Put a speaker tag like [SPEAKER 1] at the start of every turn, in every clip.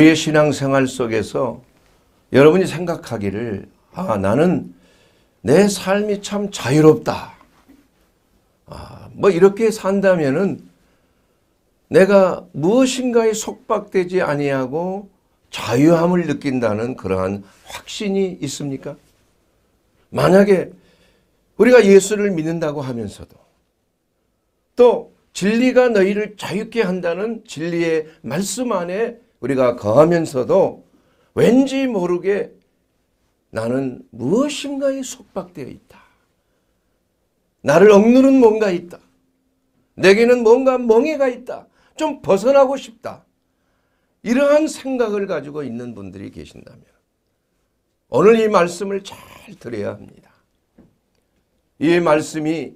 [SPEAKER 1] 우리의 신앙생활 속에서 여러분이 생각하기를 아 나는 내 삶이 참 자유롭다. 아, 뭐 이렇게 산다면은 내가 무엇인가에 속박되지 아니하고 자유함을 느낀다는 그러한 확신이 있습니까? 만약에 우리가 예수를 믿는다고 하면서도 또 진리가 너희를 자유케 한다는 진리의 말씀 안에 우리가 거하면서도 왠지 모르게 나는 무엇인가에 속박되어 있다. 나를 억누른 뭔가 있다. 내게는 뭔가 멍해가 있다. 좀 벗어나고 싶다. 이러한 생각을 가지고 있는 분들이 계신다면 오늘 이 말씀을 잘 들어야 합니다. 이 말씀이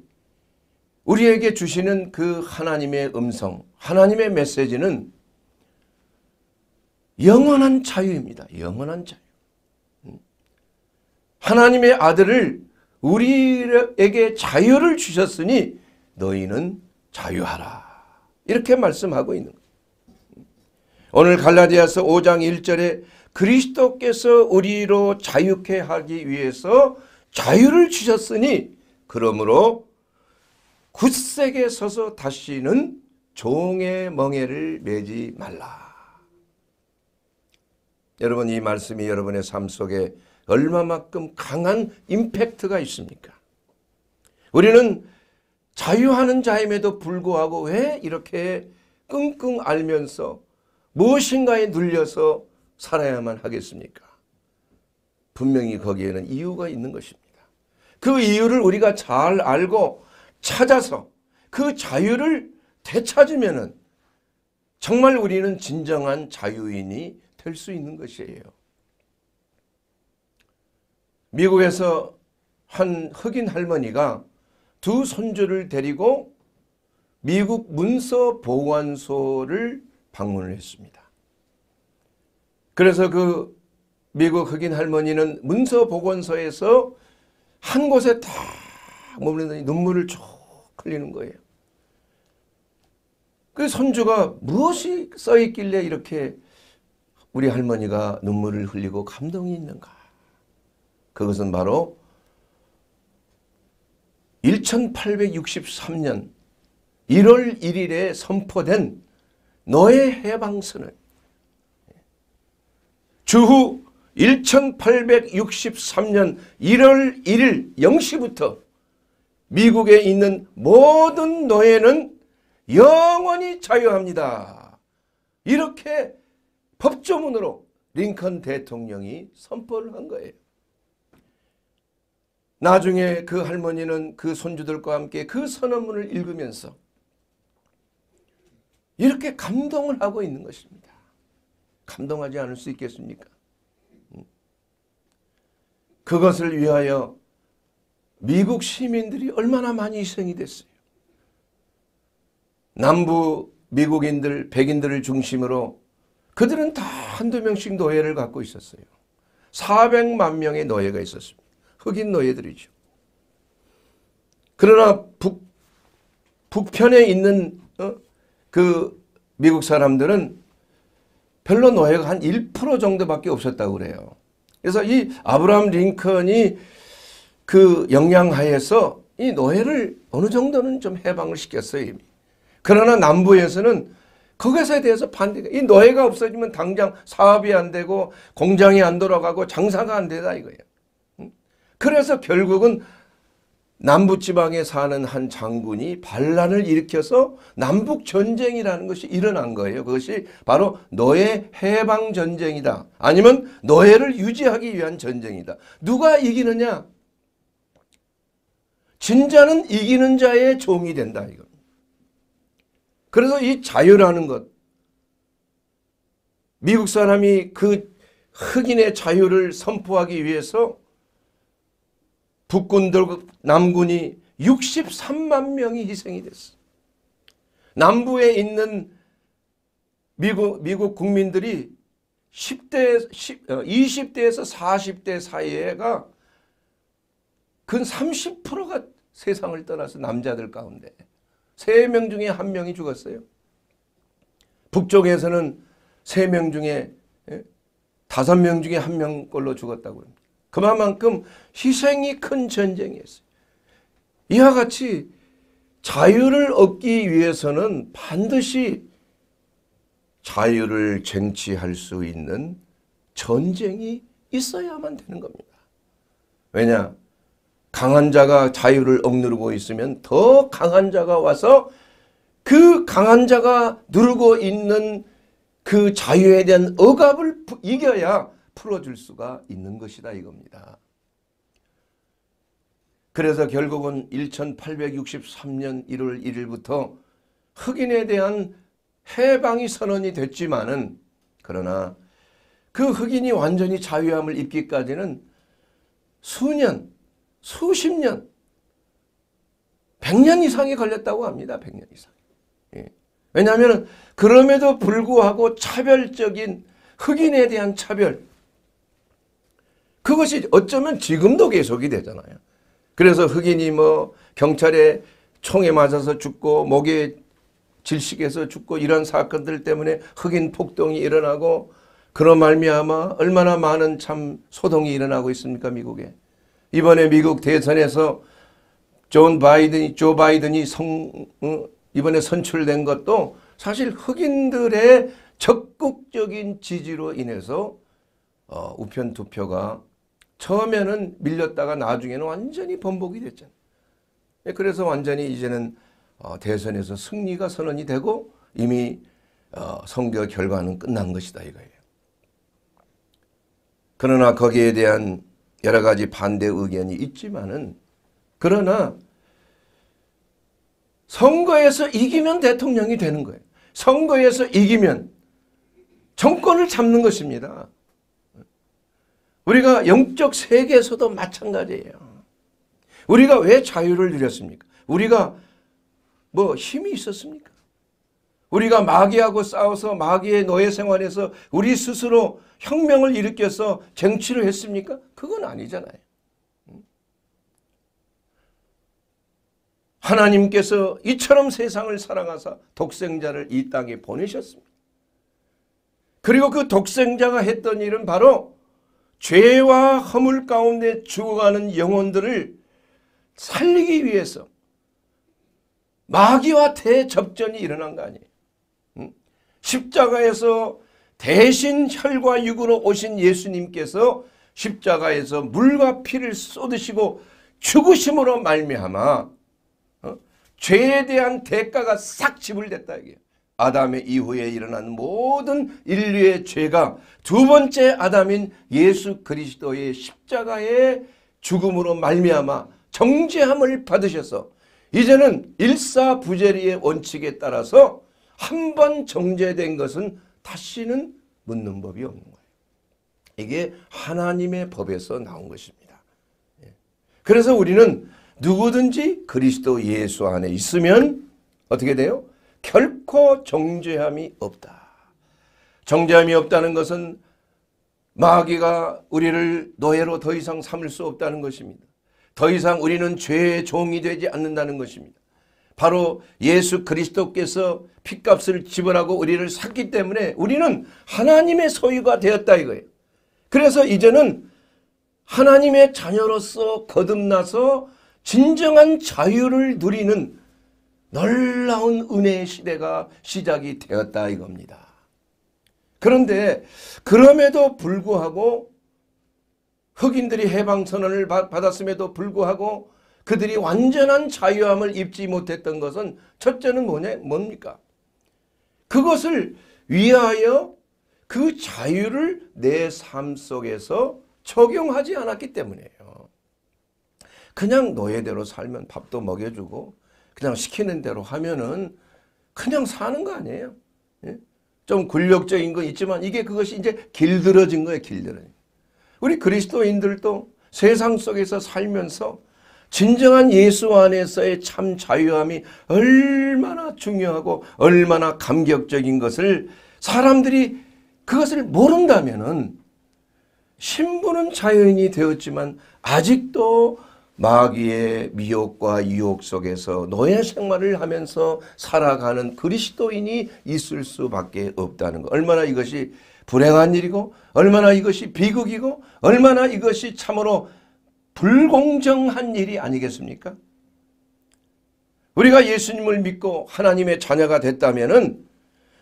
[SPEAKER 1] 우리에게 주시는 그 하나님의 음성, 하나님의 메시지는 영원한 자유입니다. 영원한 자유. 음. 하나님의 아들을 우리에게 자유를 주셨으니 너희는 자유하라. 이렇게 말씀하고 있는 거예요. 음. 오늘 갈라디아서 5장 1절에 그리스도께서 우리로 자유케 하기 위해서 자유를 주셨으니 그러므로 굳세게 서서 다시는 종의 멍에를 매지 말라. 여러분 이 말씀이 여러분의 삶 속에 얼마만큼 강한 임팩트가 있습니까? 우리는 자유하는 자임에도 불구하고 왜 이렇게 끙끙 알면서 무엇인가에 눌려서 살아야만 하겠습니까? 분명히 거기에는 이유가 있는 것입니다. 그 이유를 우리가 잘 알고 찾아서 그 자유를 되찾으면 정말 우리는 진정한 자유인이 할수 있는 것이에요. 미국에서 한 흑인 할머니가 두 손주를 데리고 미국 문서 보관소를 방문을 했습니다. 그래서 그 미국 흑인 할머니는 문서 보관소에서 한 곳에 다 머물더니 눈물을 쭉 흘리는 거예요. 그 손주가 무엇이 써 있길래 이렇게 우리 할머니가 눈물을 흘리고 감동이 있는가? 그것은 바로 1863년 1월 1일에 선포된 노예 해방선을 주후 1863년 1월 1일 0시부터 미국에 있는 모든 노예는 영원히 자유합니다. 이렇게 법조문으로 링컨 대통령이 선포를 한 거예요. 나중에 그 할머니는 그 손주들과 함께 그 선언문을 읽으면서 이렇게 감동을 하고 있는 것입니다. 감동하지 않을 수 있겠습니까? 음. 그것을 위하여 미국 시민들이 얼마나 많이 희생이 됐어요. 남부 미국인들, 백인들을 중심으로 그들은 다 한두 명씩 노예를 갖고 있었어요. 400만 명의 노예가 있었습니다. 흑인 노예들이죠. 그러나 북, 북편에 있는 어? 그 미국 사람들은 별로 노예가 한 1% 정도밖에 없었다고 그래요. 그래서 이 아브라함 링컨이 그 영향하에서 이 노예를 어느 정도는 좀 해방을 시켰어요. 그러나 남부에서는 그것에 대해서 반대가 이 노예가 없어지면 당장 사업이 안 되고 공장이 안 돌아가고 장사가 안 되다 이거예요. 그래서 결국은 남부지방에 사는 한 장군이 반란을 일으켜서 남북전쟁이라는 것이 일어난 거예요. 그것이 바로 노예 해방전쟁이다. 아니면 노예를 유지하기 위한 전쟁이다. 누가 이기느냐? 진자는 이기는 자의 종이 된다. 이거. 그래서 이 자유라는 것 미국 사람이 그 흑인의 자유를 선포하기 위해서 북군들 그 남군이 63만 명이 희생이 됐어. 남부에 있는 미국, 미국 국민들이 10대, 10, 20대에서 어, 40대 사이에가 근 30%가 세상을 떠나서 남자들 가운데 세명 중에 한 명이 죽었어요. 북쪽에서는 세 명 중에 예, 다섯 명 중에 한 명꼴로 죽었다고 합니다. 그만큼 희생이 큰 전쟁이었어요. 이와 같이 자유를 얻기 위해서는 반드시 자유를 쟁취할 수 있는 전쟁이 있어야만 되는 겁니다. 왜냐? 강한 자가 자유를 억누르고 있으면 더 강한 자가 와서 그 강한 자가 누르고 있는 그 자유에 대한 억압을 이겨야 풀어줄 수가 있는 것이다 이겁니다. 그래서 결국은 1863년 1월 1일부터 흑인에 대한 해방이 선언이 됐지만은 그러나 그 흑인이 완전히 자유함을 입기까지는 수년 수십 년, 백 년 이상이 걸렸다고 합니다. 1년 이상. 예. 왜냐하면 그럼에도 불구하고 차별적인 흑인에 대한 차별 그것이 어쩌면 지금도 계속이 되잖아요. 그래서 흑인이 뭐 경찰에 총에 맞아서 죽고 목에 질식해서 죽고 이런 사건들 때문에 흑인 폭동이 일어나고 그런 말미암아 얼마나 많은 참 소동이 일어나고 있습니까 미국에. 이번에 미국 대선에서 존 바이든이 조 바이든이 성, 어, 이번에 선출된 것도 사실 흑인들의 적극적인 지지로 인해서 어, 우편 투표가 처음에는 밀렸다가 나중에는 완전히 번복이 됐잖아요. 예, 그래서 완전히 이제는 어, 대선에서 승리가 선언이 되고 이미 어, 선거 결과는 끝난 것이다 이거예요. 그러나 거기에 대한 여러 가지 반대 의견이 있지만은 그러나 선거에서 이기면 대통령이 되는 거예요. 선거에서 이기면 정권을 잡는 것입니다. 우리가 영적 세계에서도 마찬가지예요. 우리가 왜 자유를 누렸습니까? 우리가 뭐 힘이 있었습니까? 우리가 마귀하고 싸워서 마귀의 노예 생활에서 우리 스스로 혁명을 일으켜서 쟁취를 했습니까? 그건 아니잖아요. 음? 하나님께서 이처럼 세상을 사랑하사 독생자를 이 땅에 보내셨습니다. 그리고 그 독생자가 했던 일은 바로 죄와 허물 가운데 죽어가는 영혼들을 살리기 위해서 마귀와 대접전이 일어난 거 아니에요. 십자가에서 대신 혈과 육으로 오신 예수님께서 십자가에서 물과 피를 쏟으시고 죽으심으로 말미암아 어? 죄에 대한 대가가 싹 지불됐다 이게 아담의 이후에 일어난 모든 인류의 죄가 두 번째 아담인 예수 그리스도의 십자가의 죽음으로 말미암아 정죄함을 받으셔서 이제는 일사부재리의 원칙에 따라서 한번정죄된 것은 다시는 묻는 법이 없는 거예요. 이게 하나님의 법에서 나온 것입니다. 예. 그래서 우리는 누구든지 그리스도 예수 안에 있으면 어떻게 돼요? 결코 정죄함이 없다. 정죄함이 없다는 것은 마귀가 우리를 노예로 더 이상 삼을 수 없다는 것입니다. 더 이상 우리는 죄의 종이 되지 않는다는 것입니다. 바로 예수 그리스도께서 핏값을 지불하고 우리를 샀기 때문에 우리는 하나님의 소유가 되었다 이거예요. 그래서 이제는 하나님의 자녀로서 거듭나서 진정한 자유를 누리는 놀라운 은혜의 시대가 시작이 되었다 이겁니다. 그런데 그럼에도 불구하고 흑인들이 해방선언을 받았음에도 불구하고 그들이 완전한 자유함을 입지 못했던 것은 첫째는 뭐냐 뭡니까? 그것을 위하여 그 자유를 내 삶 속에서 적용하지 않았기 때문이에요. 그냥 너의대로 살면 밥도 먹여주고 그냥 시키는 대로 하면은 그냥 사는 거 아니에요. 예? 좀 굴욕적인 거 있지만 이게 그것이 이제 길들어진 거예요. 길들어진. 우리 그리스도인들도 세상 속에서 살면서 진정한 예수 안에서의 참 자유함이 얼마나 중요하고 얼마나 감격적인 것을 사람들이 그것을 모른다면 신부는 자유인이 되었지만 아직도 마귀의 미혹과 유혹 속에서 노예 생활을 하면서 살아가는 그리스도인이 있을 수밖에 없다는 것. 얼마나 이것이 불행한 일이고 얼마나 이것이 비극이고 얼마나 이것이 참으로 불공정한 일이 아니겠습니까? 우리가 예수님을 믿고 하나님의 자녀가 됐다면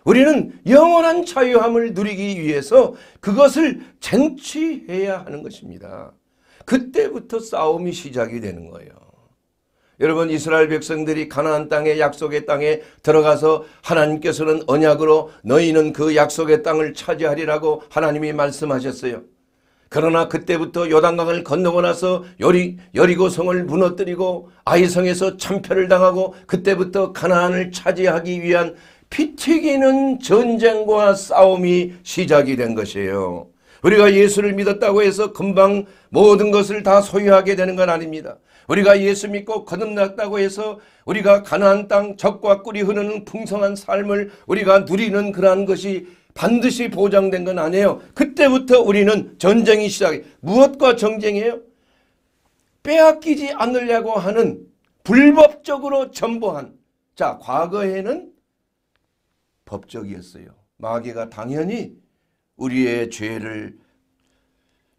[SPEAKER 1] 우리는 영원한 자유함을 누리기 위해서 그것을 쟁취해야 하는 것입니다. 그때부터 싸움이 시작이 되는 거예요. 여러분 이스라엘 백성들이 가나안 땅의 약속의 땅에 들어가서 하나님께서는 언약으로 너희는 그 약속의 땅을 차지하리라고 하나님이 말씀하셨어요. 그러나 그때부터 요단강을 건너고 나서 여리, 여리고성을 무너뜨리고 아이성에서 참패를 당하고 그때부터 가나안을 차지하기 위한 피 튀기는 전쟁과 싸움이 시작이 된 것이에요. 우리가 예수를 믿었다고 해서 금방 모든 것을 다 소유하게 되는 건 아닙니다. 우리가 예수 믿고 거듭났다고 해서 우리가 가나안 땅 적과 꿀이 흐르는 풍성한 삶을 우리가 누리는 그러한 것이 반드시 보장된 건 아니에요. 그때부터 우리는 전쟁이 시작해 무엇과 전쟁이에요? 빼앗기지 않으려고 하는 불법적으로 전보한 자 과거에는 법적이었어요. 마귀가 당연히 우리의 죄를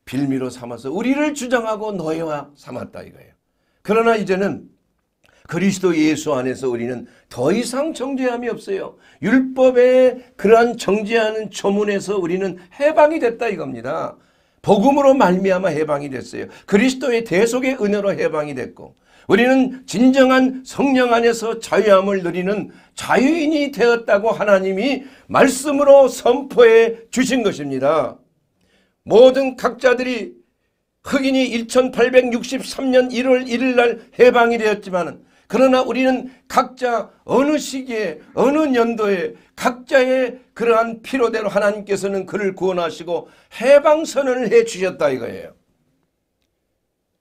[SPEAKER 1] 빌미로 삼아서 우리를 주장하고 노예화 삼았다 이거예요. 그러나 이제는 그리스도 예수 안에서 우리는 더 이상 정죄함이 없어요. 율법의 그러한 정죄하는 조문에서 우리는 해방이 됐다 이겁니다. 복음으로 말미암아 해방이 됐어요. 그리스도의 대속의 은혜로 해방이 됐고 우리는 진정한 성령 안에서 자유함을 누리는 자유인이 되었다고 하나님이 말씀으로 선포해 주신 것입니다. 모든 각자들이 흑인이 1863년 1월 1일 날 해방이 되었지만 그러나 우리는 각자 어느 시기에 어느 연도에 각자의 그러한 필요대로 하나님께서는 그를 구원하시고 해방선언을 해주셨다 이거예요.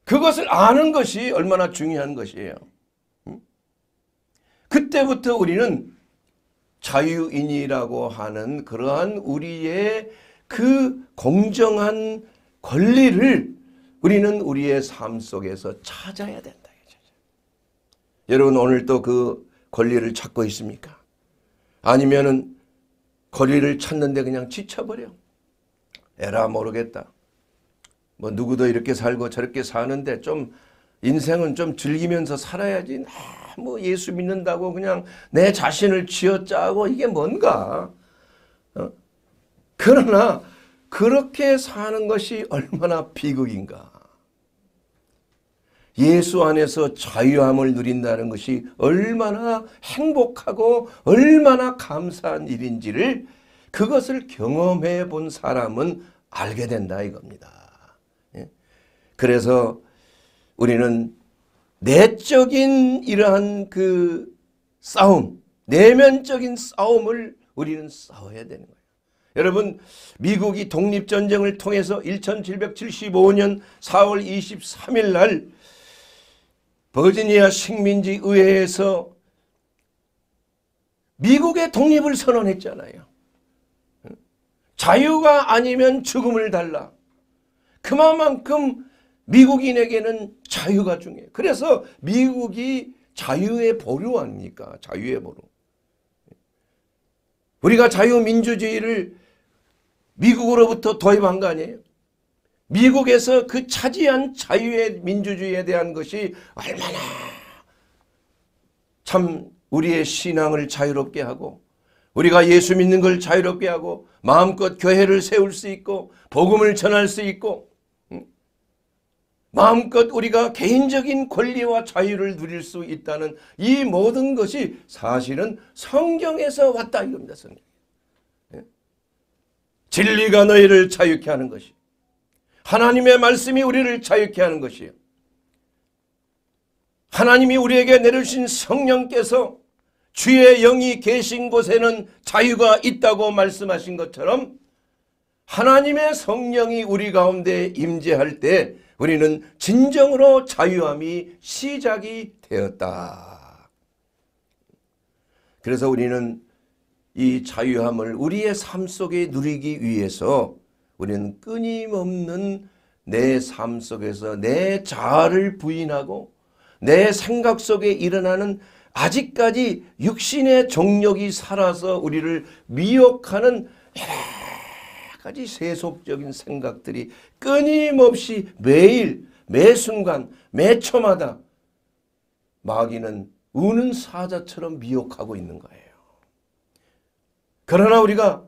[SPEAKER 1] 그것을 아는 것이 얼마나 중요한 것이에요. 그때부터 우리는 자유인이라고 하는 그러한 우리의 그 공정한 권리를 우리는 우리의 삶 속에서 찾아야 된다. 여러분 오늘도 그 권리를 찾고 있습니까? 아니면은 권리를 찾는데 그냥 지쳐버려. 에라 모르겠다. 뭐 누구도 이렇게 살고 저렇게 사는데 좀 인생은 좀 즐기면서 살아야지. 뭐 예수 믿는다고 그냥 내 자신을 쥐어짜고 이게 뭔가. 어? 그러나 그렇게 사는 것이 얼마나 비극인가. 예수 안에서 자유함을 누린다는 것이 얼마나 행복하고 얼마나 감사한 일인지를 그것을 경험해 본 사람은 알게 된다 이겁니다. 예? 그래서 우리는 내적인 이러한 그 싸움, 내면적인 싸움을 우리는 싸워야 되는 거예요. 여러분 미국이 독립전쟁을 통해서 1775년 4월 23일 날 버지니아 식민지 의회에서 미국의 독립을 선언했잖아요. 자유가 아니면 죽음을 달라. 그만큼 미국인에게는 자유가 중요해. 그래서 미국이 자유의 보루 아닙니까? 자유의 보루. 우리가 자유민주주의를 미국으로부터 도입한 거 아니에요? 미국에서 그 차지한 자유의 민주주의에 대한 것이 얼마나 참 우리의 신앙을 자유롭게 하고 우리가 예수 믿는 걸 자유롭게 하고 마음껏 교회를 세울 수 있고 복음을 전할 수 있고 마음껏 우리가 개인적인 권리와 자유를 누릴 수 있다는 이 모든 것이 사실은 성경에서 왔다 이겁니다. 성경. 예? 진리가 너희를 자유케 하는 것이 하나님의 말씀이 우리를 자유케 하는 것이에요. 하나님이 우리에게 내려주신 성령께서 주의 영이 계신 곳에는 자유가 있다고 말씀하신 것처럼 하나님의 성령이 우리 가운데 임재할 때 우리는 진정으로 자유함이 시작이 되었다. 그래서 우리는 이 자유함을 우리의 삶 속에 누리기 위해서 우리는 끊임없는 내 삶 속에서 내 자아를 부인하고 내 생각 속에 일어나는 아직까지 육신의 정력이 살아서 우리를 미혹하는 여러 가지 세속적인 생각들이 끊임없이 매일 매 순간 매 초마다 마귀는 우는 사자처럼 미혹하고 있는 거예요. 그러나 우리가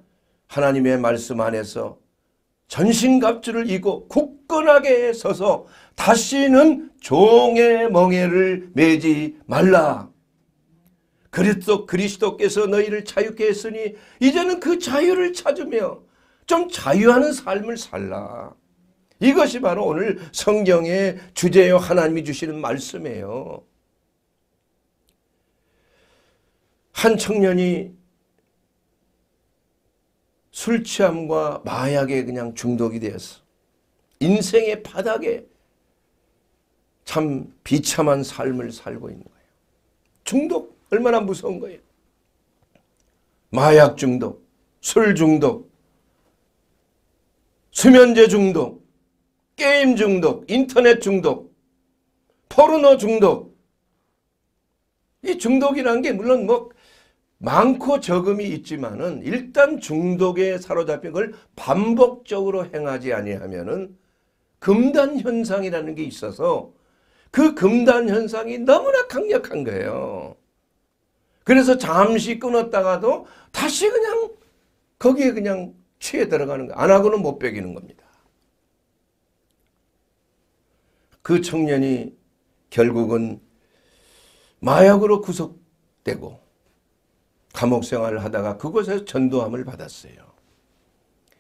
[SPEAKER 1] 하나님의 말씀 안에서 전신갑주를 입고 굳건하게 서서 다시는 종의 멍에를 매지 말라. 그리스도 그리스도께서 너희를 자유케 했으니 이제는 그 자유를 찾으며 좀 자유하는 삶을 살라. 이것이 바로 오늘 성경의 주제요 하나님이 주시는 말씀이에요. 한 청년이 술 취함과 마약에 그냥 중독이 되었어. 인생의 바닥에 참 비참한 삶을 살고 있는 거예요. 중독 얼마나 무서운 거예요. 마약 중독, 술 중독, 수면제 중독, 게임 중독, 인터넷 중독, 포르노 중독. 이 중독이라는 게 물론 뭐 많고 적음이 있지만은 일단 중독에 사로잡힌 걸 반복적으로 행하지 아니하면은 금단 현상이라는 게 있어서 그 금단 현상이 너무나 강력한 거예요. 그래서 잠시 끊었다가도 다시 그냥 거기에 그냥 취해 들어가는 거. 안 하고는 못빼기는 겁니다. 그 청년이 결국은 마약으로 구속되고 감옥 생활을 하다가 그곳에서 전도함을 받았어요.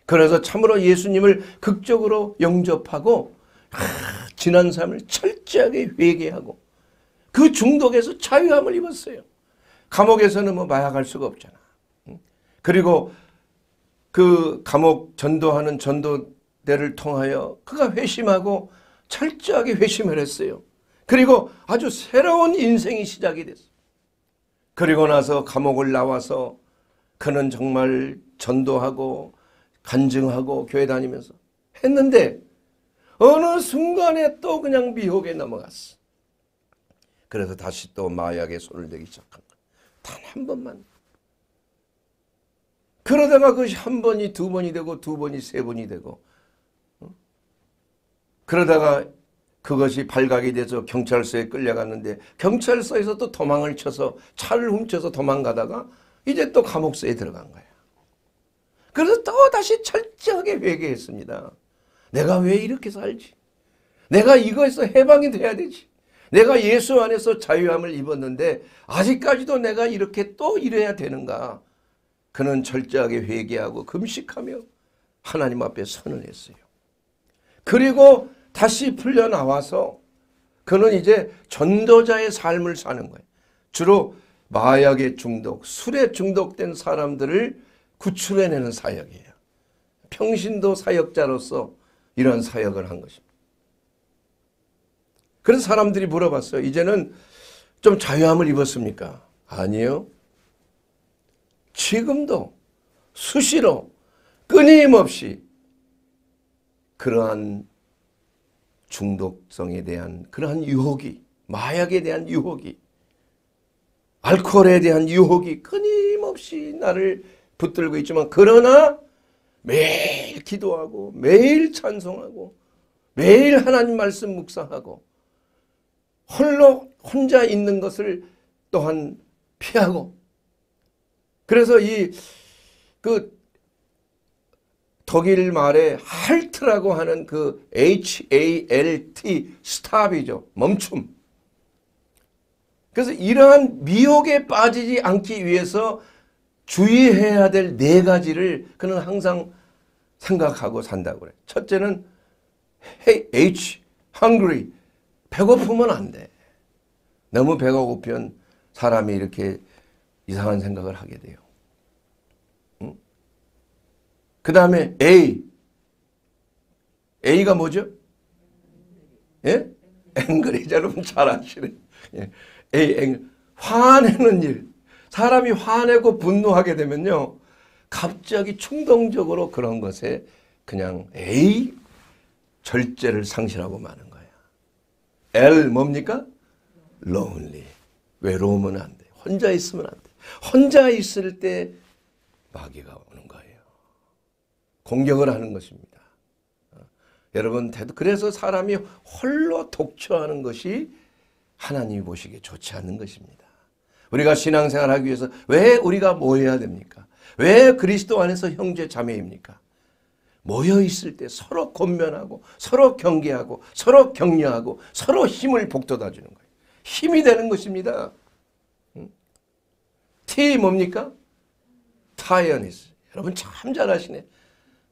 [SPEAKER 1] 그래서 참으로 예수님을 극적으로 영접하고 아, 지난 삶을 철저하게 회개하고 그 중독에서 자유함을 입었어요. 감옥에서는 뭐 마약할 수가 없잖아. 그리고 그 감옥 전도하는 전도대를 통하여 그가 회심하고 철저하게 회심을 했어요. 그리고 아주 새로운 인생이 시작이 됐어요. 그리고 나서 감옥을 나와서 그는 정말 전도하고 간증하고 교회 다니면서 했는데 어느 순간에 또 그냥 미혹에 넘어갔어. 그래서 다시 또 마약에 손을 대기 시작한 거야. 단 한 번만. 그러다가 그것이 한 번이 두 번이 되고 두 번이 세 번이 되고 그러다가 그것이 발각이 돼서 경찰서에 끌려갔는데 경찰서에서 또 도망을 쳐서 차를 훔쳐서 도망가다가 이제 또 감옥서에 들어간 거야. 그래서 또 다시 철저하게 회개했습니다. 내가 왜 이렇게 살지? 내가 이거에서 해방이 돼야 되지. 내가 예수 안에서 자유함을 입었는데 아직까지도 내가 이렇게 또 이래야 되는가? 그는 철저하게 회개하고 금식하며 하나님 앞에 선언했어요. 그리고 다시 풀려나와서 그는 이제 전도자의 삶을 사는 거예요. 주로 마약의 중독, 술에 중독된 사람들을 구출해내는 사역이에요. 평신도 사역자로서 이런 사역을 한 것입니다. 그런 사람들이 물어봤어요. 이제는 좀 자유함을 입었습니까? 아니요. 지금도 수시로 끊임없이 그러한 중독성에 대한 그러한 유혹이 마약에 대한 유혹이 알코올에 대한 유혹이 끊임없이 나를 붙들고 있지만 그러나 매일 기도하고 매일 찬송하고 매일 하나님 말씀 묵상하고 홀로 혼자 있는 것을 또한 피하고 그래서 이그 독일 말에 할트라고 하는 그 H-A-L-T 스탑이죠. 멈춤. 그래서 이러한 미혹에 빠지지 않기 위해서 주의해야 될 네 가지를 그는 항상 생각하고 산다고 그래. 첫째는 H, hungry, 배고프면 안 돼. 너무 배가 고프면 사람이 이렇게 이상한 생각을 하게 돼요. 그 다음에 A. A가 뭐죠? 예? 앵그리. 여러분 잘 아시네. 예. A, 앵 화내는 일. 사람이 화내고 분노하게 되면요. 갑자기 충동적으로 그런 것에 그냥 A 절제를 상실하고 마는 거야. L 뭡니까? lonely. 외로우면 안 돼. 혼자 있으면 안 돼. 혼자 있을 때 마귀가 오는 거예 공격을 하는 것입니다. 여러분 그래서 사람이 홀로 독처하는 것이 하나님이 보시기에 좋지 않은 것입니다. 우리가 신앙생활하기 위해서 왜 우리가 모여야 뭐 됩니까? 왜 그리스도 안에서 형제 자매입니까? 모여 있을 때 서로 권면하고 서로 경계하고 서로 격려하고 서로 힘을 북돋아 주는 거예요. 힘이 되는 것입니다. T 뭡니까? 타이어니스. 여러분 참 잘하시네.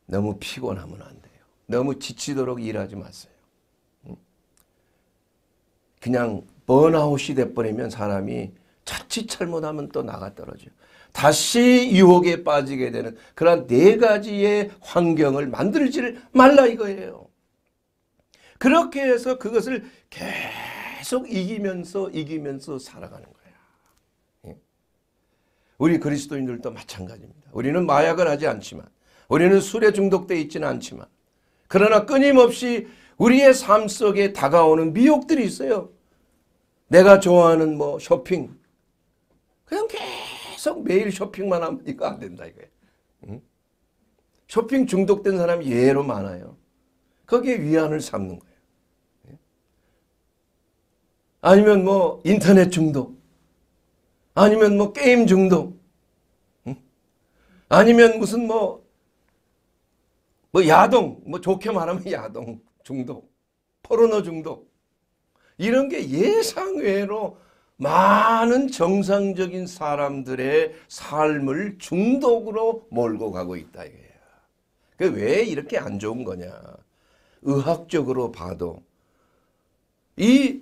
[SPEAKER 1] 너무 피곤하면 안 돼요. 너무 지치도록 일하지 마세요. 그냥 번아웃이 돼버리면 사람이 자칫 잘못하면 또 나가 떨어져요. 다시 유혹에 빠지게 되는 그런 네 가지의 환경을 만들지 말라 이거예요. 그렇게 해서 그것을 계속 이기면서 이기면서 살아가는 거야. 예? 우리 그리스도인들도 마찬가지입니다. 우리는 마약을 하지 않지만 우리는 술에 중독되어 있지는 않지만 그러나 끊임없이 우리의 삶 속에 다가오는 미혹들이 있어요. 내가 좋아하는 뭐 쇼핑 그냥 계속 매일 쇼핑만 하면 이거 안 된다 이거예요. 응? 쇼핑 중독된 사람이 예외로 많아요. 거기에 위안을 삼는 거예요. 예? 아니면 뭐 인터넷 중독 아니면 뭐 게임 중독 아니면 무슨 뭐뭐 야동, 뭐 좋게 말하면 야동 중독, 포르노 중독 이런 게 예상외로 많은 정상적인 사람들의 삶을 중독으로 몰고 가고 있다 이거예요. 그왜 이렇게 안 좋은 거냐? 의학적으로 봐도 이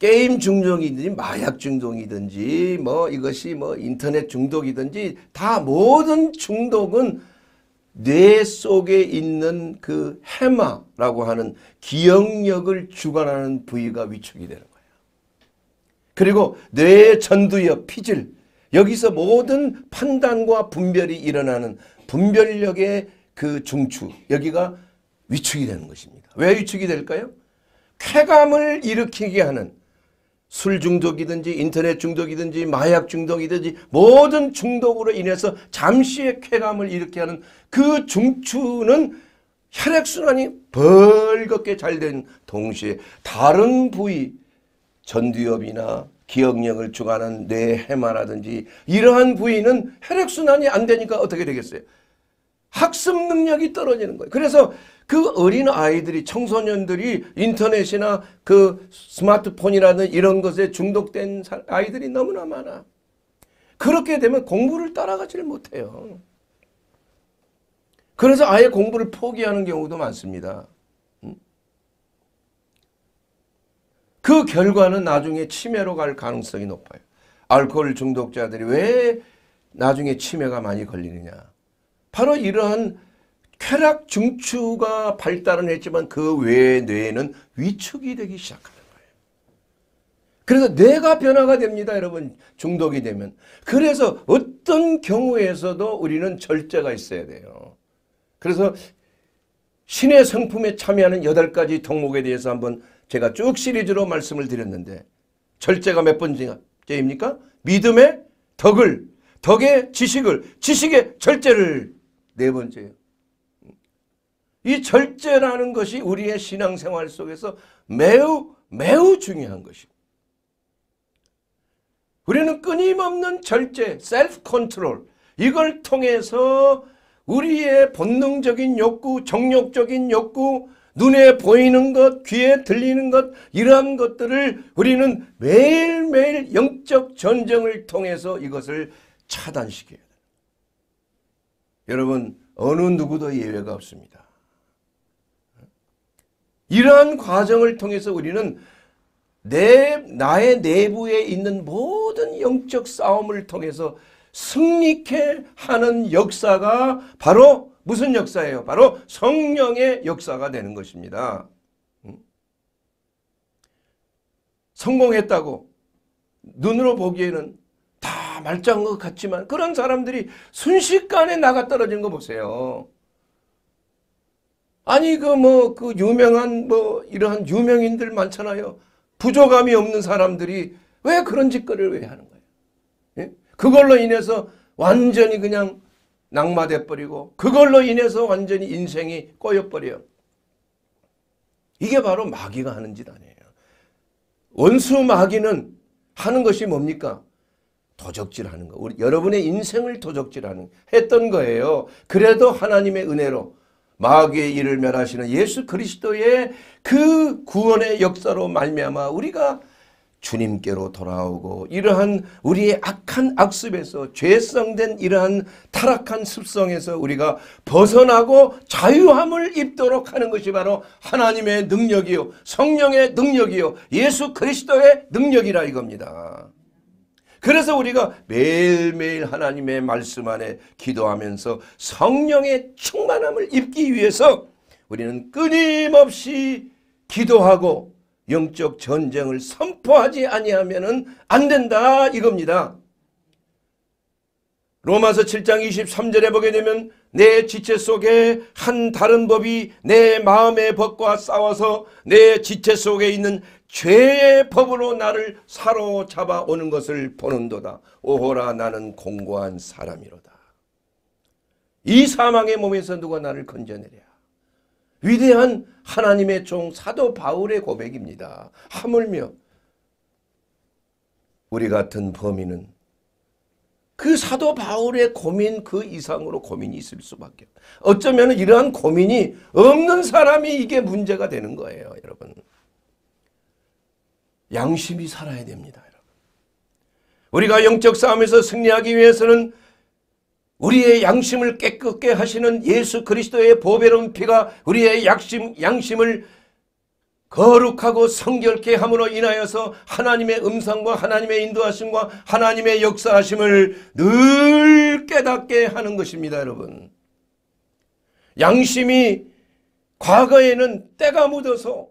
[SPEAKER 1] 게임 중독이든지 마약 중독이든지 뭐 이것이 뭐 인터넷 중독이든지 다 모든 중독은 뇌 속에 있는 그 해마라고 하는 기억력을 주관하는 부위가 위축이 되는 거예요. 그리고 뇌 전두엽, 피질 여기서 모든 판단과 분별이 일어나는 분별력의 그 중추 여기가 위축이 되는 것입니다. 왜 위축이 될까요? 쾌감을 일으키게 하는 술 중독이든지 인터넷 중독이든지 마약 중독이든지 모든 중독으로 인해서 잠시의 쾌감을 일으켜 하는 그 중추는 혈액순환이 벌겋게 잘 된 동시에 다른 부위 전두엽이나 기억력을 주관하는 뇌 해마라든지 이러한 부위는 혈액순환이 안 되니까 어떻게 되겠어요? 학습 능력이 떨어지는 거예요. 그래서 그 어린 아이들이 청소년들이 인터넷이나 그 스마트폰이라든 이런 것에 중독된 아이들이 너무나 많아. 그렇게 되면 공부를 따라가지를 못해요. 그래서 아예 공부를 포기하는 경우도 많습니다. 음. 그 결과는 나중에 치매로 갈 가능성이 높아요. 알코올 중독자들이 왜 나중에 치매가 많이 걸리느냐. 바로 이러한 쾌락 중추가 발달은 했지만 그 외에 뇌는 위축이 되기 시작합니다. 그래서 뇌가 변화가 됩니다. 여러분 중독이 되면. 그래서 어떤 경우에서도 우리는 절제가 있어야 돼요. 그래서 신의 성품에 참여하는 여덟 가지 덕목에 대해서 한번 제가 쭉 시리즈로 말씀을 드렸는데 절제가 몇 번째입니까? 믿음의 덕을, 덕의 지식을, 지식의 절제를 네 번째예요. 이 절제라는 것이 우리의 신앙생활 속에서 매우 매우 중요한 것입니다. 우리는 끊임없는 절제, 셀프 컨트롤 이걸 통해서 우리의 본능적인 욕구, 정욕적인 욕구, 눈에 보이는 것, 귀에 들리는 것 이러한 것들을 우리는 매일매일 영적 전쟁을 통해서 이것을 차단시켜야 돼요. 여러분 어느 누구도 예외가 없습니다. 이러한 과정을 통해서 우리는 내, 나의 내부에 있는 모든 영적 싸움을 통해서 승리케 하는 역사가 바로 무슨 역사예요? 바로 성령의 역사가 되는 것입니다. 음? 성공했다고 눈으로 보기에는 다 말짱한 것 같지만 그런 사람들이 순식간에 나가 떨어진 거 보세요. 아니 그뭐그 뭐, 그 유명한 뭐 이러한 유명인들 많잖아요. 부족함이 없는 사람들이 왜 그런 짓거리를 왜 하는 거예요? 예? 그걸로 인해서 완전히 그냥 낙마돼 버리고 그걸로 인해서 완전히 인생이 꼬여 버려. 이게 바로 마귀가 하는 짓 아니에요. 원수 마귀는 하는 것이 뭡니까? 도적질하는 거. 우리 여러분의 인생을 도적질하는 했던 거예요. 그래도 하나님의 은혜로 마귀의 일을 멸하시는 예수 그리스도의 그 구원의 역사로 말미암아 우리가 주님께로 돌아오고 이러한 우리의 악한 악습에서 죄성된 이러한 타락한 습성에서 우리가 벗어나고 자유함을 입도록 하는 것이 바로 하나님의 능력이요 성령의 능력이요 예수 그리스도의 능력이라 이겁니다. 그래서 우리가 매일매일 하나님의 말씀 안에 기도하면서 성령의 충만함을 입기 위해서 우리는 끊임없이 기도하고 영적 전쟁을 선포하지 아니하면 안 된다 이겁니다. 로마서 7장 23절에 보게 되면 내 지체 속에 한 다른 법이 내 마음의 법과 싸워서 내 지체 속에 있는 죄의 법으로 나를 사로잡아 오는 것을 보는도다. 오호라 나는 공고한 사람이로다. 이 사망의 몸에서 누가 나를 건져내랴. 위대한 하나님의 종 사도 바울의 고백입니다. 하물며 우리 같은 범인은 그 사도 바울의 고민 그 이상으로 고민이 있을 수밖에. 어쩌면 이러한 고민이 없는 사람이 이게 문제가 되는 거예요. 여러분. 양심이 살아야 됩니다. 여러분. 우리가 영적 싸움에서 승리하기 위해서는 우리의 양심을 깨끗게 하시는 예수 그리스도의 보배로운 피가 우리의 약심, 양심을 거룩하고 성결케 함으로 인하여서 하나님의 음성과 하나님의 인도하심과 하나님의 역사하심을 늘 깨닫게 하는 것입니다, 여러분. 양심이 과거에는 때가 묻어서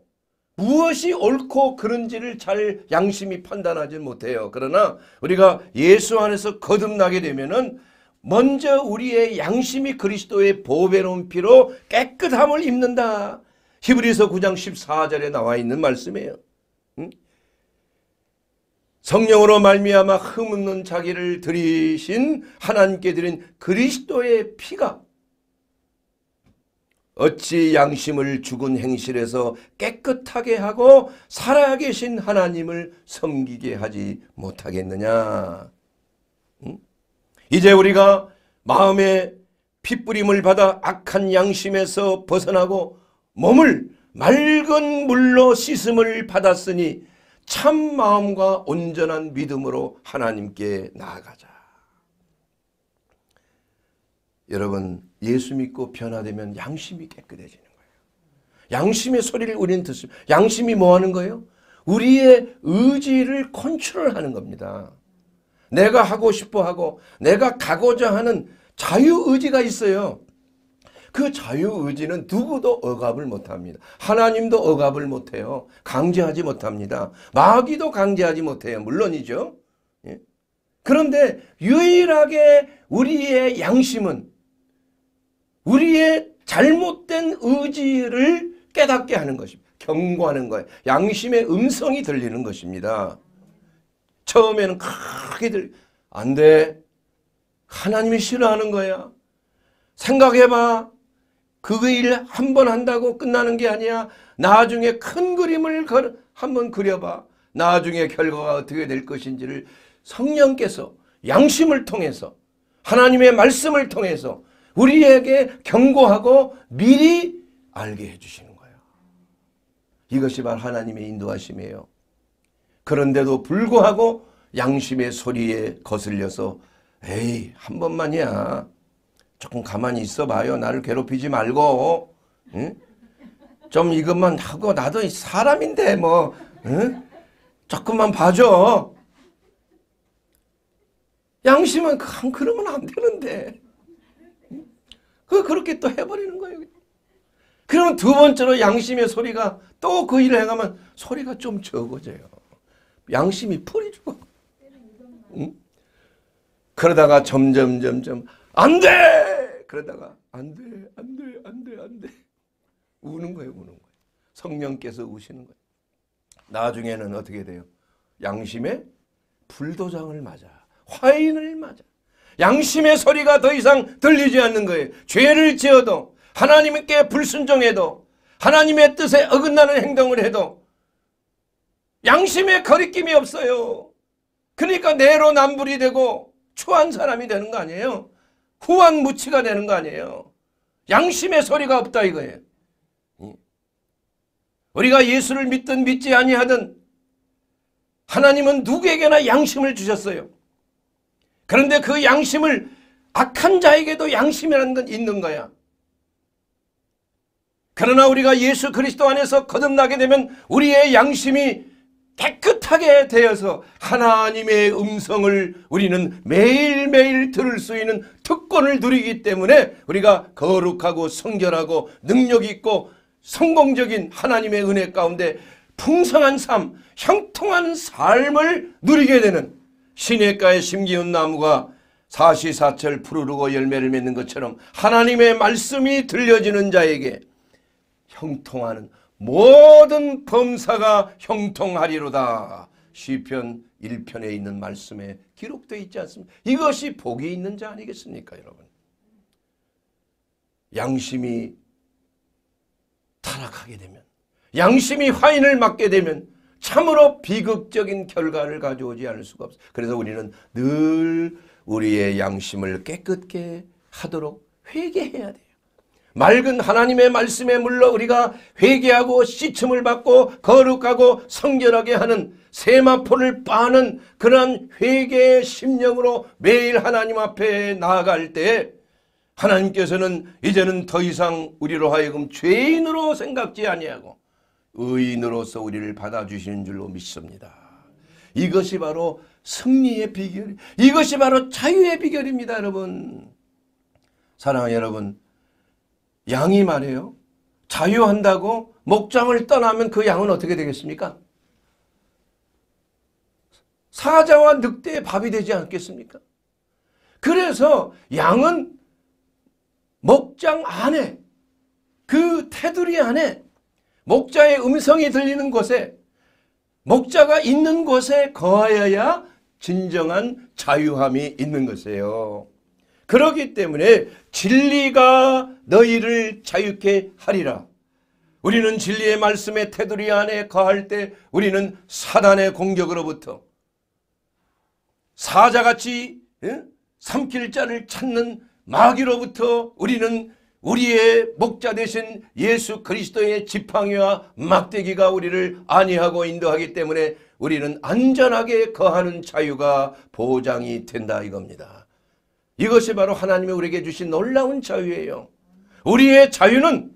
[SPEAKER 1] 무엇이 옳고 그른지를 잘 양심이 판단하지 못해요. 그러나 우리가 예수 안에서 거듭나게 되면은 먼저 우리의 양심이 그리스도의 보배로운 피로 깨끗함을 입는다. 히브리서 9장 14절에 나와 있는 말씀이에요. 성령으로 말미암아 흠없는 자기를 드리신 하나님께 드린 그리스도의 피가 어찌 양심을 죽은 행실에서 깨끗하게 하고 살아계신 하나님을 섬기게 하지 못하겠느냐. 이제 우리가 마음의 핏부림을 받아 악한 양심에서 벗어나고 몸을 맑은 물로 씻음을 받았으니 참 마음과 온전한 믿음으로 하나님께 나아가자. 여러분 예수 믿고 변화되면 양심이 깨끗해지는 거예요. 양심의 소리를 우리는 듣습니다. 양심이 뭐 하는 거예요? 우리의 의지를 컨트롤하는 겁니다. 내가 하고 싶어 하고 내가 가고자 하는 자유의지가 있어요. 그 자유의지는 누구도 억압을 못합니다. 하나님도 억압을 못해요. 강제하지 못합니다. 마귀도 강제하지 못해요. 물론이죠. 예? 그런데 유일하게 우리의 양심은 우리의 잘못된 의지를 깨닫게 하는 것입니다. 경고하는 거예요. 양심의 음성이 들리는 것입니다. 처음에는 크게 들, 안 돼. 하나님이 싫어하는 거야. 생각해봐. 그일한번 한다고 끝나는 게 아니야. 나중에 큰 그림을 한 번 그려봐. 나중에 결과가 어떻게 될 것인지를 성령께서 양심을 통해서 하나님의 말씀을 통해서 우리에게 경고하고 미리 알게 해주시는 거예요. 이것이 바로 하나님의 인도하심이에요. 그런데도 불구하고 양심의 소리에 거슬려서 에이 한 번만이야 조금 가만히 있어봐요. 나를 괴롭히지 말고. 응? 좀 이것만 하고 나도 사람인데 뭐 응? 조금만 봐줘. 양심은 그러면 안 되는데. 그 그렇게 또 해버리는 거예요. 그러면 두 번째로 양심의 소리가 또 그 일을 해가면 소리가 좀 적어져요. 양심이 풀이 죽어. 응? 그러다가 점점 점점 안 돼! 그러다가 안 돼, 안 돼, 안 돼, 안 돼. 우는 거예요, 우는 거예요. 성령께서 우시는 거예요. 나중에는 어떻게 돼요? 양심의 불도장을 맞아. 화인을 맞아. 양심의 소리가 더 이상 들리지 않는 거예요. 죄를 지어도 하나님께 불순종해도 하나님의 뜻에 어긋나는 행동을 해도 양심의 거리낌이 없어요. 그러니까 내로남불이 되고 초한 사람이 되는 거 아니에요? 후왕무치가 되는 거 아니에요. 양심의 소리가 없다 이거예요. 예? 우리가 예수를 믿든 믿지 아니하든 하나님은 누구에게나 양심을 주셨어요. 그런데 그 양심을 악한 자에게도 양심이라는 건 있는 거야. 그러나 우리가 예수 그리스도 안에서 거듭나게 되면 우리의 양심이 하게 되어서 하나님의 음성을 우리는 매일매일 들을 수 있는 특권을 누리기 때문에 우리가 거룩하고 성결하고 능력있고 성공적인 하나님의 은혜 가운데 풍성한 삶, 형통한 삶을 누리게 되는 시냇가에 심기운 나무가 사시사철 푸르르고 열매를 맺는 것처럼 하나님의 말씀이 들려지는 자에게 형통하는 모든 범사가 형통하리로다. 시편 1편에 있는 말씀에 기록되어 있지 않습니까? 이것이 복이 있는 자 아니겠습니까 여러분. 양심이 타락하게 되면 양심이 화인을 맞게 되면 참으로 비극적인 결과를 가져오지 않을 수가 없어요. 그래서 우리는 늘 우리의 양심을 깨끗게 하도록 회개해야 돼요. 맑은 하나님의 말씀에 물러 우리가 회개하고 씻음을 받고 거룩하고 성결하게 하는 세마포를 빠는 그러한 회개의 심령으로 매일 하나님 앞에 나아갈 때 하나님께서는 이제는 더 이상 우리로 하여금 죄인으로 생각지 아니하고 의인으로서 우리를 받아주시는 줄로 믿습니다. 이것이 바로 승리의 비결, 이것이 바로 자유의 비결입니다, 여러분. 사랑하는 여러분, 양이 말해요 자유한다고 목장을 떠나면 그 양은 어떻게 되겠습니까? 사자와 늑대의 밥이 되지 않겠습니까? 그래서 양은 목장 안에 그 테두리 안에 목자의 음성이 들리는 곳에 목자가 있는 곳에 거하여야 진정한 자유함이 있는 것이에요. 그렇기 때문에 진리가 너희를 자유케 하리라. 우리는 진리의 말씀의 테두리 안에 거할 때 우리는 사단의 공격으로부터 사자같이 예? 삼킬 자를 찾는 마귀로부터 우리는 우리의 목자 되신 예수 그리스도의 지팡이와 막대기가 우리를 안위하고 인도하기 때문에 우리는 안전하게 거하는 자유가 보장이 된다 이겁니다. 이것이 바로 하나님이 우리에게 주신 놀라운 자유예요. 우리의 자유는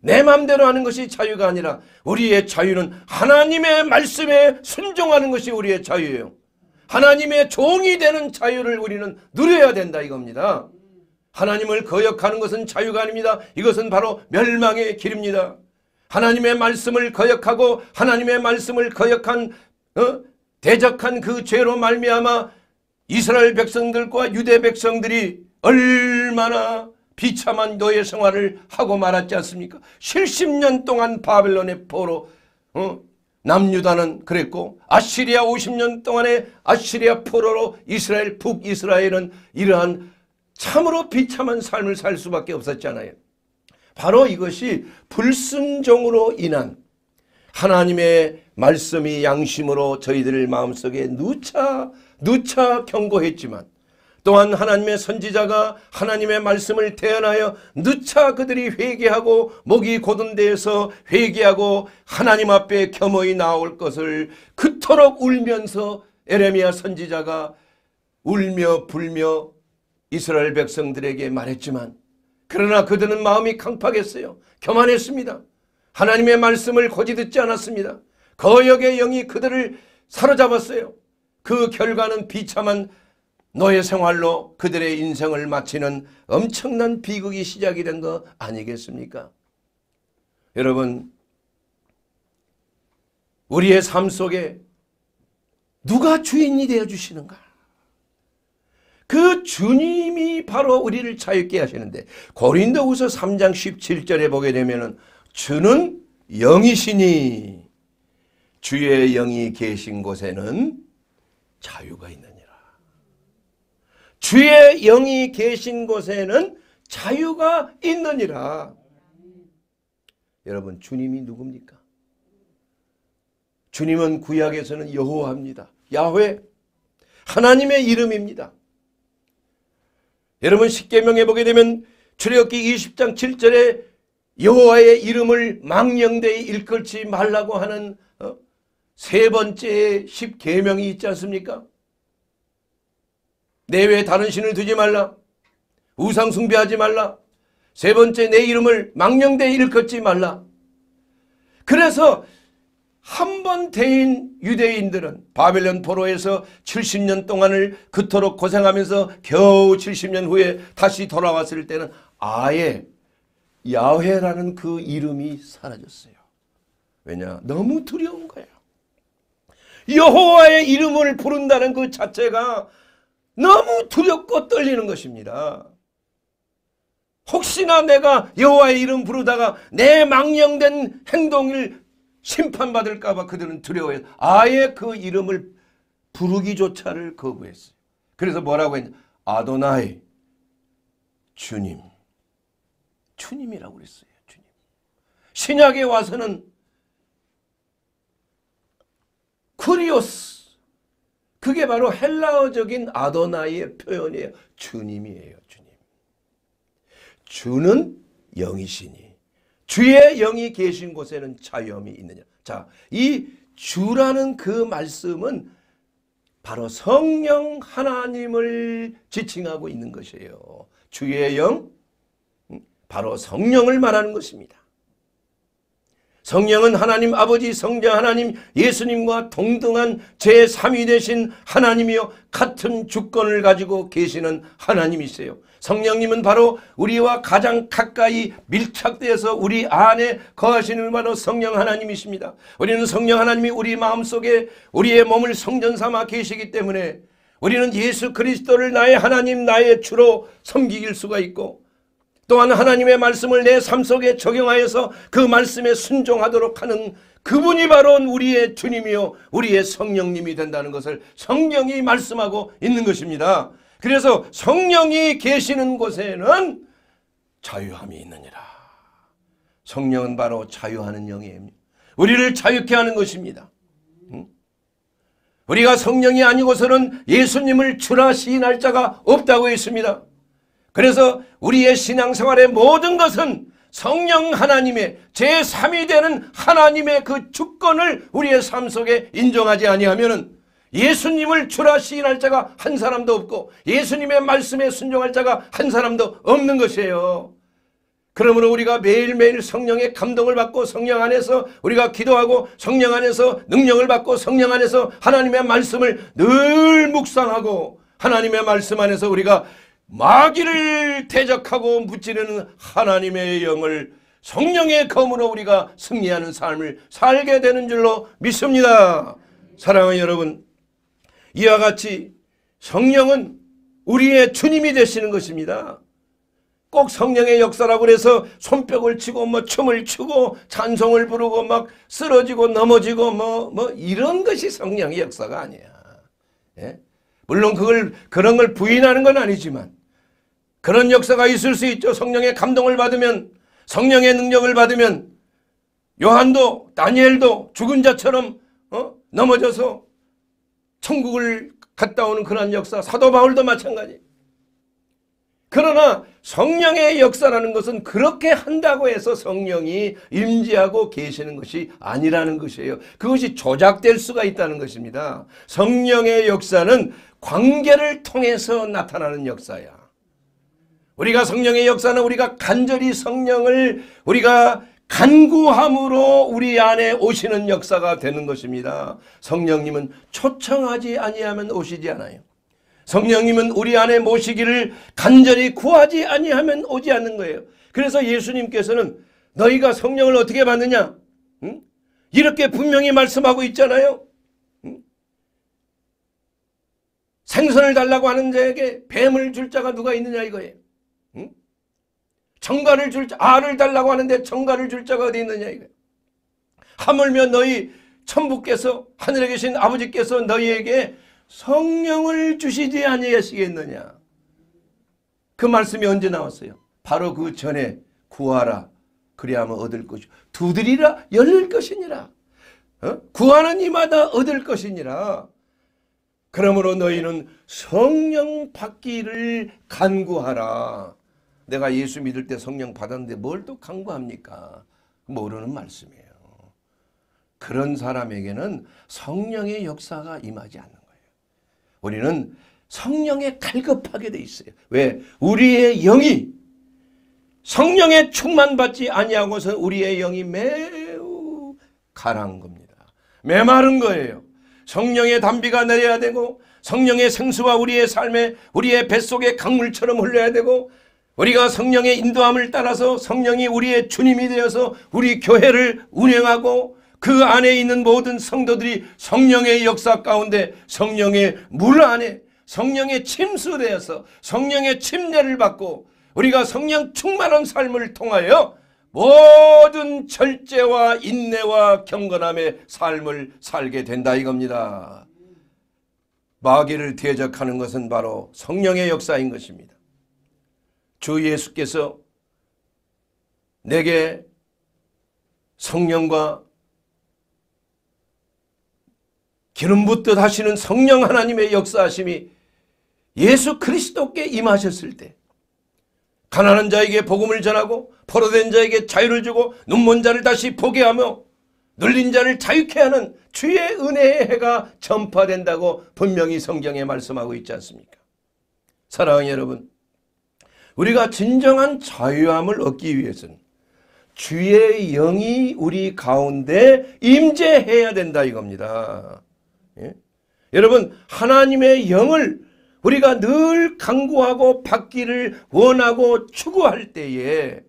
[SPEAKER 1] 내 마음대로 하는 것이 자유가 아니라 우리의 자유는 하나님의 말씀에 순종하는 것이 우리의 자유예요. 하나님의 종이 되는 자유를 우리는 누려야 된다 이겁니다. 하나님을 거역하는 것은 자유가 아닙니다. 이것은 바로 멸망의 길입니다. 하나님의 말씀을 거역하고 하나님의 말씀을 거역한 어? 대적한 그 죄로 말미암아 이스라엘 백성들과 유대 백성들이 얼마나 비참한 노예 생활을 하고 말았지 않습니까? 70년 동안 바벨론의 포로 어? 남유다는 그랬고 아시리아 50년 동안의 아시리아 포로로 이스라엘 북이스라엘은 이러한 참으로 비참한 삶을 살 수밖에 없었잖아요. 바로 이것이 불순종으로 인한 하나님의 말씀이 양심으로 저희들 마음속에 누차 누차 경고했지만 또한 하나님의 선지자가 하나님의 말씀을 대언하여 누차 그들이 회개하고 목이 고든 데에서 회개하고 하나님 앞에 겸허히 나올 것을 그토록 울면서 에레미야 선지자가 울며 불며 이스라엘 백성들에게 말했지만 그러나 그들은 마음이 강팍했어요. 교만했습니다. 하나님의 말씀을 고지 듣지 않았습니다. 거역의 영이 그들을 사로잡았어요. 그 결과는 비참한 너의 생활로 그들의 인생을 마치는 엄청난 비극이 시작이 된 거 아니겠습니까? 여러분 우리의 삶 속에 누가 주인이 되어주시는가? 그 주님이 바로 우리를 자유케 하시는데 고린도후서 3장 17절에 보게 되면 은 주는 영이시니 주의 영이 계신 곳에는 자유가 있느니라. 주의 영이 계신 곳에는 자유가 있느니라. 여러분 주님이 누굽니까? 주님은 구약에서는 여호와입니다. 야훼 하나님의 이름입니다. 여러분 십계명에 보게 되면 출애굽기 20장 7절에 여호와의 이름을 망령되이 일컬지 말라고 하는 어? 세 번째 십계명이 있지 않습니까? 내외 다른 신을 두지 말라. 우상 숭배하지 말라. 세 번째 내 이름을 망령되이 일컫지 말라. 그래서 한 번 대인 유대인들은 바벨론 포로에서 70년 동안을 그토록 고생하면서 겨우 70년 후에 다시 돌아왔을 때는 아예 야훼라는 그 이름이 사라졌어요. 왜냐? 너무 두려운 거야. 여호와의 이름을 부른다는 그 자체가 너무 두렵고 떨리는 것입니다. 혹시나 내가 여호와의 이름 부르다가 내 망령된 행동을 심판받을까 봐 그들은 두려워해 아예 그 이름을 부르기조차를 거부했어요. 그래서 뭐라고 했냐? 아도나이 주님. 주님이라고 그랬어요. 주님. 신약에 와서는 쿠리오스. 그게 바로 헬라어적인 아도나이의 표현이에요. 주님이에요. 주님. 주는 영이시니 주의 영이 계신 곳에는 자유함이 있느냐. 자, 이 주라는 그 말씀은 바로 성령 하나님을 지칭하고 있는 것이에요. 주의 영, 음, 바로 성령을 말하는 것입니다. 성령은 하나님 아버지 성자 하나님 예수님과 동등한 제3위 되신 하나님이요 같은 주권을 가지고 계시는 하나님이세요. 성령님은 바로 우리와 가장 가까이 밀착되어서 우리 안에 거하시는 바로 성령 하나님이십니다. 우리는 성령 하나님이 우리 마음속에 우리의 몸을 성전 삼아 계시기 때문에 우리는 예수 그리스도를 나의 하나님 나의 주로 섬기길 수가 있고 또한 하나님의 말씀을 내 삶 속에 적용하여서 그 말씀에 순종하도록 하는 그분이 바로 우리의 주님이요 우리의 성령님이 된다는 것을 성령이 말씀하고 있는 것입니다. 그래서 성령이 계시는 곳에는 자유함이 있느니라. 성령은 바로 자유하는 영이에요. 우리를 자유케 하는 것입니다. 우리가 성령이 아니고서는 예수님을 주라 시인할 자가 없다고 했습니다. 그래서 우리의 신앙생활의 모든 것은 성령 하나님의 제3이 되는 하나님의 그 주권을 우리의 삶 속에 인정하지 아니하면은 예수님을 주라 시인할 자가 한 사람도 없고 예수님의 말씀에 순종할 자가 한 사람도 없는 것이에요. 그러므로 우리가 매일매일 성령의 감동을 받고 성령 안에서 우리가 기도하고 성령 안에서 능력을 받고 성령 안에서 하나님의 말씀을 늘 묵상하고 하나님의 말씀 안에서 우리가 마귀를 대적하고 붙이는 하나님의 영을 성령의 검으로 우리가 승리하는 삶을 살게 되는 줄로 믿습니다. 사랑하는 여러분 이와 같이 성령은 우리의 주님이 되시는 것입니다. 꼭 성령의 역사라고 해서 손뼉을 치고 뭐 춤을 추고 찬송을 부르고 막 쓰러지고 넘어지고 뭐뭐 뭐 이런 것이 성령의 역사가 아니야. 예? 물론 그걸 그런 걸 부인하는 건 아니지만 그런 역사가 있을 수 있죠. 성령의 감동을 받으면 성령의 능력을 받으면 요한도 다니엘도 죽은 자처럼 어? 넘어져서 천국을 갔다 오는 그런 역사 사도 바울도 마찬가지. 그러나 성령의 역사라는 것은 그렇게 한다고 해서 성령이 임지하고 계시는 것이 아니라는 것이에요. 그것이 조작될 수가 있다는 것입니다. 성령의 역사는 관계를 통해서 나타나는 역사야. 우리가 성령의 역사는 우리가 간절히 성령을 우리가 간구함으로 우리 안에 오시는 역사가 되는 것입니다. 성령님은 초청하지 아니하면 오시지 않아요. 성령님은 우리 안에 모시기를 간절히 구하지 아니하면 오지 않는 거예요. 그래서 예수님께서는 너희가 성령을 어떻게 받느냐? 응? 이렇게 분명히 말씀하고 있잖아요. 응? 생선을 달라고 하는 자에게 뱀을 줄 자가 누가 있느냐 이거예요. 정가를 줄 자, 알을 달라고 하는데 정가를 줄 자가 어디 있느냐 이거 하물며 너희 천부께서 하늘에 계신 아버지께서 너희에게 성령을 주시지 아니하시겠느냐. 그 말씀이 언제 나왔어요? 바로 그 전에 구하라. 그리하면 얻을 것이요. 두드리라 열릴 것이니라. 어? 구하는 이마다 얻을 것이니라. 그러므로 너희는 성령 받기를 간구하라. 내가 예수 믿을 때 성령 받았는데 뭘 또 강구합니까? 모르는 말씀이에요. 그런 사람에게는 성령의 역사가 임하지 않는 거예요. 우리는 성령에 갈급하게 돼 있어요. 왜? 우리의 영이 성령의 충만받지 아니하고서 우리의 영이 매우 가란 겁니다. 메마른 거예요. 성령의 담비가 내려야 되고 성령의 생수와 우리의 삶에 우리의 뱃속의 강물처럼 흘려야 되고 우리가 성령의 인도함을 따라서 성령이 우리의 주님이 되어서 우리 교회를 운영하고 그 안에 있는 모든 성도들이 성령의 역사 가운데 성령의 물 안에 성령의 침수되어서 성령의 침례를 받고 우리가 성령 충만한 삶을 통하여 모든 절제와 인내와 경건함의 삶을 살게 된다 이겁니다. 마귀를 대적하는 것은 바로 성령의 역사인 것입니다. 주 예수께서 내게 성령과 기름 붓듯 하시는 성령 하나님의 역사하심이 예수 그리스도께 임하셨을 때 가난한 자에게 복음을 전하고 포로된 자에게 자유를 주고 눈먼 자를 다시 보게 하며 눌린 자를 자유케 하는 주의 은혜의 해가 전파된다고 분명히 성경에 말씀하고 있지 않습니까? 사랑하는 여러분 우리가 진정한 자유함을 얻기 위해서는 주의 영이 우리 가운데 임재해야 된다 이겁니다. 예? 여러분 하나님의 영을 우리가 늘 강구하고 받기를 원하고 추구할 때에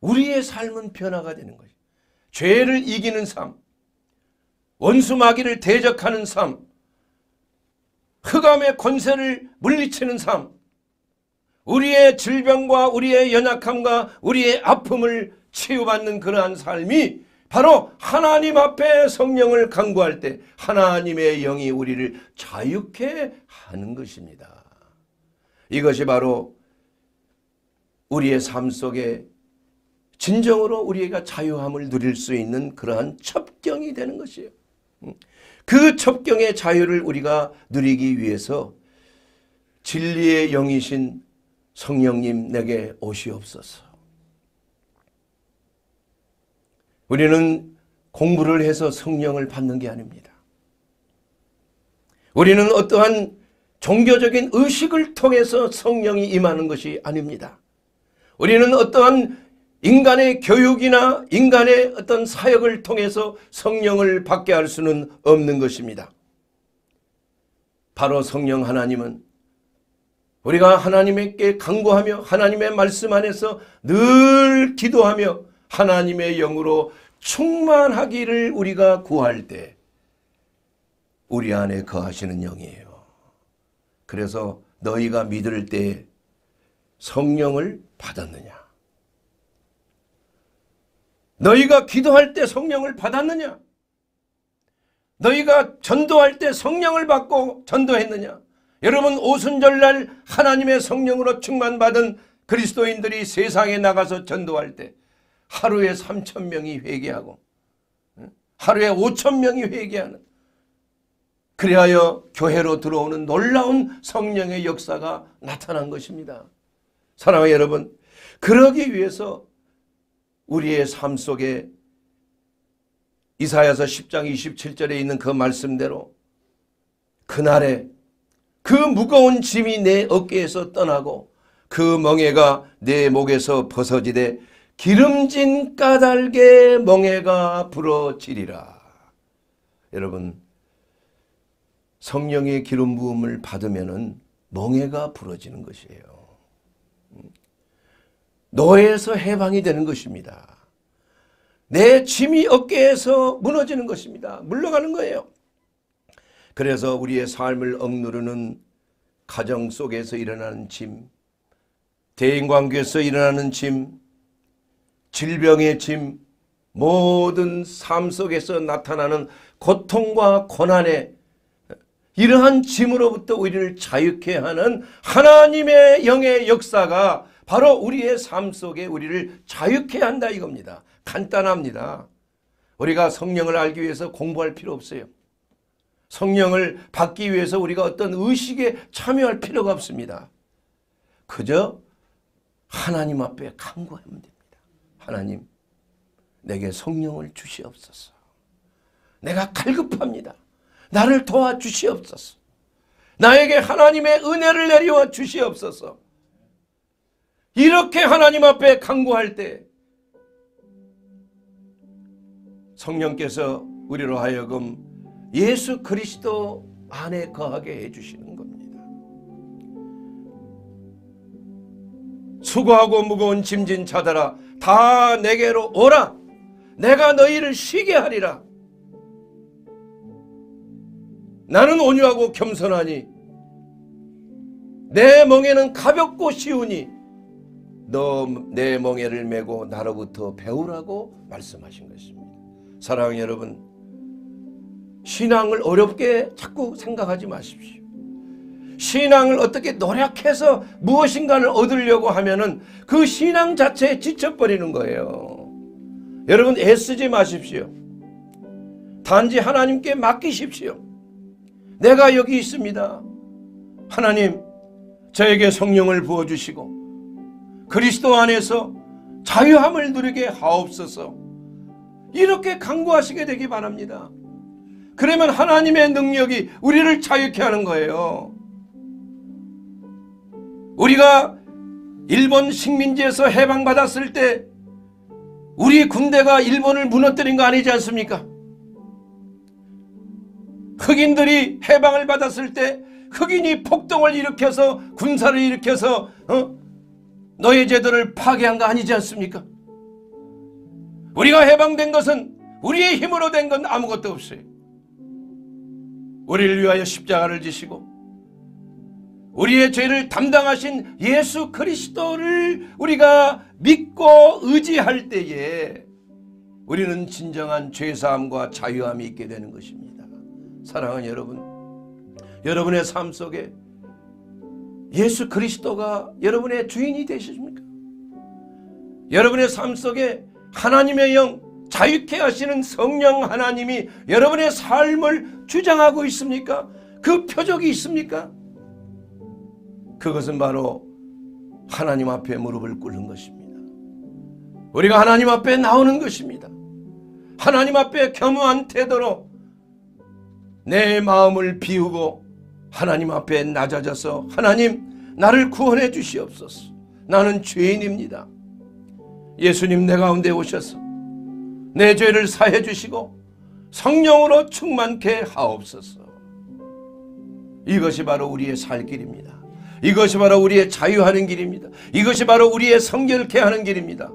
[SPEAKER 1] 우리의 삶은 변화가 되는 거예요. 죄를 이기는 삶, 원수 마귀를 대적하는 삶, 흑암의 권세를 물리치는 삶, 우리의 질병과 우리의 연약함과 우리의 아픔을 치유받는 그러한 삶이 바로 하나님 앞에 성령을 강구할 때 하나님의 영이 우리를 자유케 하는 것입니다. 이것이 바로 우리의 삶 속에 진정으로 우리가 자유함을 누릴 수 있는 그러한 첩경이 되는 것이에요. 음. 그 첩경의 자유를 우리가 누리기 위해서 진리의 영이신 성령님 내게 오시옵소서. 우리는 공부를 해서 성령을 받는 게 아닙니다. 우리는 어떠한 종교적인 의식을 통해서 성령이 임하는 것이 아닙니다. 우리는 어떠한 인간의 교육이나 인간의 어떤 사역을 통해서 성령을 받게 할 수는 없는 것입니다. 바로 성령 하나님은 우리가 하나님께 강구하며 하나님의 말씀 안에서 늘 기도하며 하나님의 영으로 충만하기를 우리가 구할 때 우리 안에 거하시는 영이에요. 그래서 너희가 믿을 때 성령을 받았느냐? 너희가 기도할 때 성령을 받았느냐? 너희가 전도할 때 성령을 받고 전도했느냐? 여러분 오순절날 하나님의 성령으로 충만받은 그리스도인들이 세상에 나가서 전도할 때 하루에 3천 명이 회개하고 하루에 5천 명이 회개하는 그리하여 교회로 들어오는 놀라운 성령의 역사가 나타난 것입니다. 사랑하는 여러분 그러기 위해서 우리의 삶 속에 이사야서 10장 27절에 있는 그 말씀대로 그날에 그 무거운 짐이 내 어깨에서 떠나고 그멍해가내 목에서 벗어지되 기름진 까닭에 멍해가 부러지리라. 여러분 성령의 기름 부음을 받으면 멍해가 부러지는 것이에요. 노예에서 해방이 되는 것입니다. 내 짐이 어깨에서 무너지는 것입니다. 물러가는 거예요. 그래서 우리의 삶을 억누르는 가정 속에서 일어나는 짐, 대인관계에서 일어나는 짐, 질병의 짐, 모든 삶 속에서 나타나는 고통과 고난에 이러한 짐으로부터 우리를 자유케 하는 하나님의 영의 역사가 바로 우리의 삶 속에 우리를 자유케 한다 이겁니다. 간단합니다. 우리가 성령을 알기 위해서 공부할 필요 없어요. 성령을 받기 위해서 우리가 어떤 의식에 참여할 필요가 없습니다. 그저 하나님 앞에 간구하면 됩니다. 하나님 내게 성령을 주시옵소서. 내가 갈급합니다. 나를 도와주시옵소서. 나에게 하나님의 은혜를 내려와 주시옵소서. 이렇게 하나님 앞에 간구할 때 성령께서 우리로 하여금 예수 그리스도 안에 거하게 해주시는 겁니다. 수고하고 무거운 짐진 자들아 다 내게로 오라 내가 너희를 쉬게 하리라 나는 온유하고 겸손하니 내 멍에는 가볍고 쉬우니 너내 멍에를 메고 나로부터 배우라고 말씀하신 것입니다. 사랑하는 여러분 신앙을 어렵게 자꾸 생각하지 마십시오. 신앙을 어떻게 노력해서 무엇인가를 얻으려고 하면은 그 신앙 자체에 지쳐버리는 거예요. 여러분 애쓰지 마십시오. 단지 하나님께 맡기십시오. 내가 여기 있습니다. 하나님, 저에게 성령을 부어주시고 그리스도 안에서 자유함을 누리게 하옵소서. 이렇게 강구하시게 되기 바랍니다. 그러면 하나님의 능력이 우리를 자유케 하는 거예요. 우리가 일본 식민지에서 해방받았을 때 우리 군대가 일본을 무너뜨린 거 아니지 않습니까? 흑인들이 해방을 받았을 때 흑인이 폭동을 일으켜서 군사를 일으켜서 어? 노예제도를 파괴한 거 아니지 않습니까? 우리가 해방된 것은 우리의 힘으로 된 건 아무것도 없어요. 우리를 위하여 십자가를 지시고 우리의 죄를 담당하신 예수 그리스도를 우리가 믿고 의지할 때에 우리는 진정한 죄사함과 자유함이 있게 되는 것입니다. 사랑하는 여러분, 여러분의 삶 속에 예수 그리스도가 여러분의 주인이 되십니까? 여러분의 삶 속에 하나님의 영, 자유케 하시는 성령 하나님이 여러분의 삶을 주장하고 있습니까? 그 표적이 있습니까? 그것은 바로 하나님 앞에 무릎을 꿇는 것입니다. 우리가 하나님 앞에 나오는 것입니다. 하나님 앞에 겸허한 태도로 내 마음을 비우고 하나님 앞에 낮아져서 하나님 나를 구원해 주시옵소서. 나는 죄인입니다. 예수님 내 가운데 오셔서 내 죄를 사해 주시고 성령으로 충만케 하옵소서. 이것이 바로 우리의 살 길입니다. 이것이 바로 우리의 자유하는 길입니다. 이것이 바로 우리의 성결케 하는 길입니다.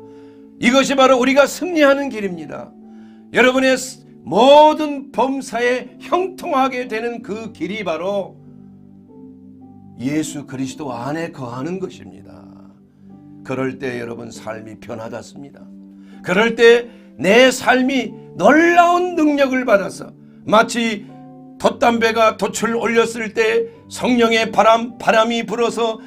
[SPEAKER 1] 이것이 바로 우리가 승리하는 길입니다. 여러분의 모든 범사에 형통하게 되는 그 길이 바로 예수 그리스도 안에 거하는 것입니다. 그럴 때 여러분 삶이 변화같습니다. 그럴 때내 삶이 놀라운 능력을 받아서 마치 돛담배가 돛을 올렸을 때 성령의 바람, 바람이 불어서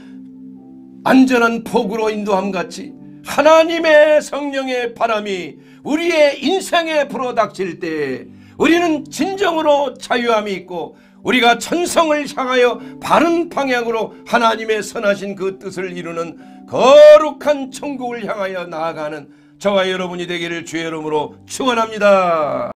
[SPEAKER 1] 안전한 폭으로 인도함 같이 하나님의 성령의 바람이 우리의 인생에 불어닥칠 때 우리는 진정으로 자유함이 있고 우리가 천성을 향하여 바른 방향으로 하나님의 선하신 그 뜻을 이루는 거룩한 천국을 향하여 나아가는 저와 여러분이 되기를 주의 이름으로 축원합니다.